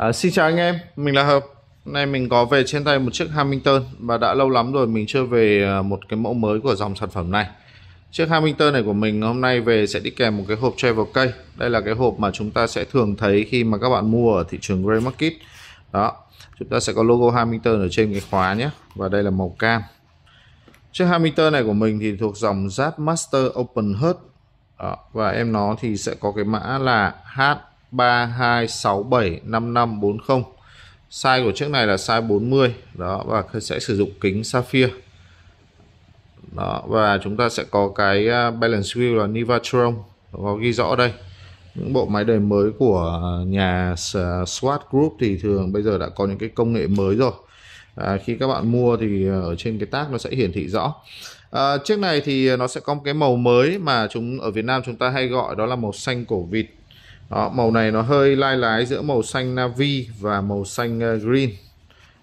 À, xin chào anh em, mình là Hợp Hôm nay mình có về trên tay một chiếc Hamilton Và đã lâu lắm rồi mình chưa về à, một cái mẫu mới của dòng sản phẩm này Chiếc Hamilton này của mình hôm nay về sẽ đi kèm một cái hộp travel cây. Đây là cái hộp mà chúng ta sẽ thường thấy khi mà các bạn mua ở thị trường Grey Market Đó, chúng ta sẽ có logo Hamilton ở trên cái khóa nhé Và đây là màu cam Chiếc Hamilton này của mình thì thuộc dòng Zap Master Open Heart Đó. Và em nó thì sẽ có cái mã là H 32675540 size của chiếc này là size 40 đó và sẽ sử dụng kính sapphire đó và chúng ta sẽ có cái à, balance wheel là Nivatron có ghi rõ đây những bộ máy đời mới của nhà à, SWAT Group thì thường bây giờ đã có những cái công nghệ mới rồi à, khi các bạn mua thì à, ở trên cái tác nó sẽ hiển thị rõ à, chiếc này thì nó sẽ có một cái màu mới mà chúng ở Việt Nam chúng ta hay gọi đó là màu xanh cổ vịt đó, màu này nó hơi lai lái giữa màu xanh navy và màu xanh ờ, green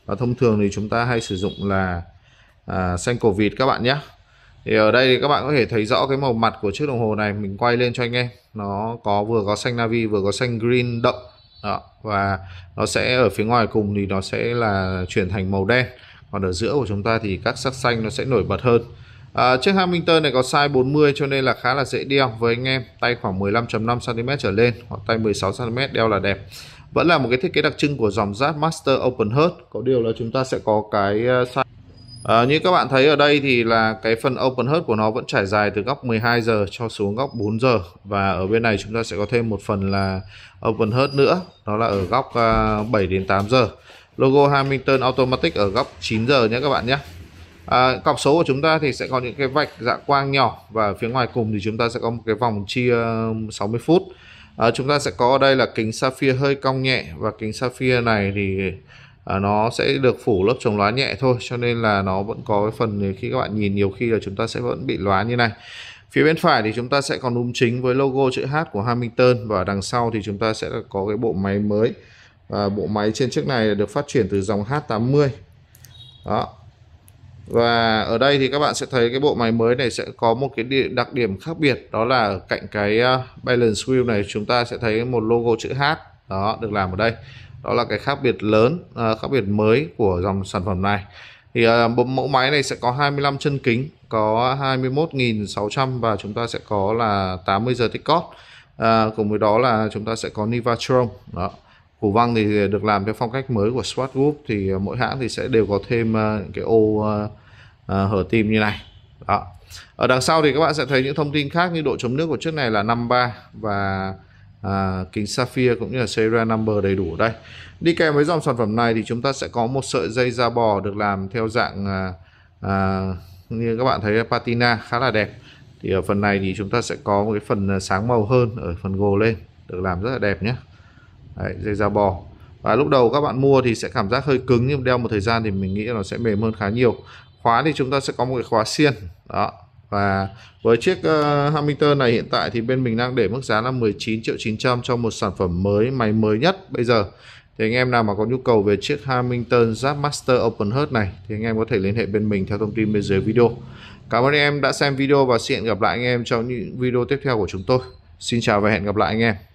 và thông thường thì chúng ta hay sử dụng là à, xanh cổ vịt các bạn nhé thì ở đây thì các bạn có thể thấy rõ cái màu mặt của chiếc đồng hồ này mình quay lên cho anh em nó có vừa có xanh navy vừa có xanh green đậm đó và nó sẽ ở phía ngoài cùng thì nó sẽ là chuyển thành màu đen còn ở giữa của chúng ta thì các sắc xanh nó sẽ nổi bật hơn À, chiếc Hamilton này có size 40 cho nên là khá là dễ đeo với anh em tay khoảng 15.5cm trở lên hoặc tay 16cm đeo là đẹp vẫn là một cái thiết kế đặc trưng của dòng giáp Master Open Heart có điều là chúng ta sẽ có cái ờ, size à, như các bạn thấy ở đây thì là cái phần Open Heart của nó vẫn trải dài từ góc 12 giờ cho xuống góc 4 giờ và ở bên này chúng ta sẽ có thêm một phần là Open Heart nữa đó là ở góc 7 ờ, đến 8 giờ logo Hamilton Automatic ở góc 9 giờ nhé các bạn nhé À, cọc số của chúng ta thì sẽ có những cái vạch dạ quang nhỏ và phía ngoài cùng thì chúng ta sẽ có một cái vòng chia 60 um, phút. À, chúng ta sẽ có ở đây là kính sapphire hơi cong nhẹ và kính sapphire này thì à, nó sẽ được phủ lớp chống lóa nhẹ thôi cho nên là nó vẫn có cái phần khi các bạn nhìn nhiều khi là chúng ta sẽ vẫn bị lóa như này. Phía bên phải thì chúng ta sẽ còn núm chính với logo chữ H của Hamilton và đằng sau thì chúng ta sẽ có cái bộ máy mới. Và bộ máy trên chiếc này được phát triển từ dòng H80. Đó, và ở đây thì các bạn sẽ thấy cái bộ máy mới này sẽ có một cái đặc điểm khác biệt đó là ở cạnh cái à, balance wheel này chúng ta sẽ thấy một logo chữ H đó được làm ở đây đó là cái khác biệt lớn à, khác biệt mới của dòng sản phẩm này thì à, mẫu máy này sẽ có 25 chân kính có 21.600 và chúng ta sẽ có là 80 giờ tích cót à, cùng với đó là chúng ta sẽ có Nivatron đó Phủ văng thì được làm theo phong cách mới của Swatch Group thì ờ, mỗi hãng thì sẽ đều có thêm ờ, cái ô ờ, hở tim như này. Đó. Ở đằng sau thì các bạn sẽ thấy những thông tin khác như độ chống nước của chiếc này là 53 và à, kính sapphire cũng như là serial number đầy đủ đây. Đi kèm với dòng sản phẩm này thì chúng ta sẽ có một sợi dây da bò được làm theo dạng à, à, như các bạn thấy patina khá là đẹp. Thì ở phần này thì chúng ta sẽ có một cái phần sáng màu hơn ở phần gồ lên được làm rất là đẹp nhé. Đấy, dây da bò và lúc đầu các bạn mua thì sẽ cảm giác hơi cứng nhưng đeo một thời gian thì mình nghĩ nó sẽ mềm hơn khá nhiều khóa thì chúng ta sẽ có một cái khóa xiên đó và với chiếc uh, Hamilton này hiện tại thì bên mình đang để mức giá là 19 triệu 900 cho một sản phẩm mới máy mới nhất bây giờ thì anh em nào mà có nhu cầu về chiếc Hamilton Zap Master Open Heart này thì anh em có thể liên hệ bên mình theo thông tin bên dưới video cảm ơn anh em đã xem video và xin hẹn gặp lại anh em trong những video tiếp theo của chúng tôi xin chào và hẹn gặp lại anh em